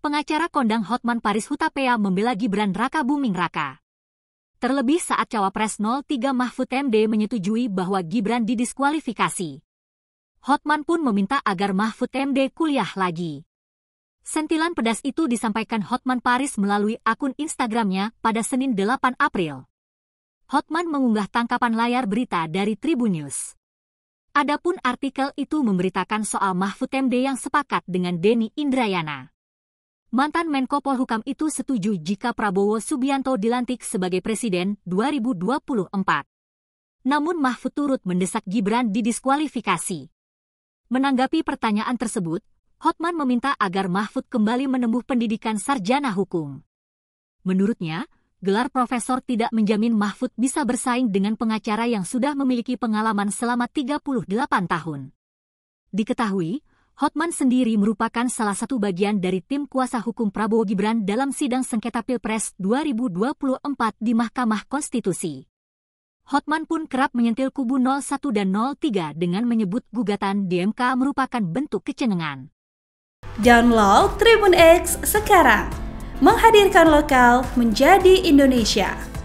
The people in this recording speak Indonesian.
pengacara kondang Hotman Paris Hutapea membela Gibran Raka Buming Raka. Terlebih saat Cawapres 03 Mahfud MD menyetujui bahwa Gibran didiskualifikasi. Hotman pun meminta agar Mahfud MD kuliah lagi. Sentilan pedas itu disampaikan Hotman Paris melalui akun Instagramnya pada Senin 8 April. Hotman mengunggah tangkapan layar berita dari Tribun News. Adapun artikel itu memberitakan soal Mahfud MD yang sepakat dengan Denny Indrayana. Mantan Menko Polhukam itu setuju jika Prabowo Subianto dilantik sebagai Presiden 2024. Namun Mahfud turut mendesak Gibran didiskualifikasi. Menanggapi pertanyaan tersebut, Hotman meminta agar Mahfud kembali menempuh pendidikan sarjana hukum. Menurutnya, gelar profesor tidak menjamin Mahfud bisa bersaing dengan pengacara yang sudah memiliki pengalaman selama 38 tahun. Diketahui, Hotman sendiri merupakan salah satu bagian dari tim kuasa hukum Prabowo Gibran dalam sidang sengketa Pilpres 2024 di Mahkamah Konstitusi. Hotman pun kerap menyentil kubu 01 dan 03 dengan menyebut gugatan di MK merupakan bentuk kecenengan. Download Tribun X sekarang, menghadirkan lokal menjadi Indonesia.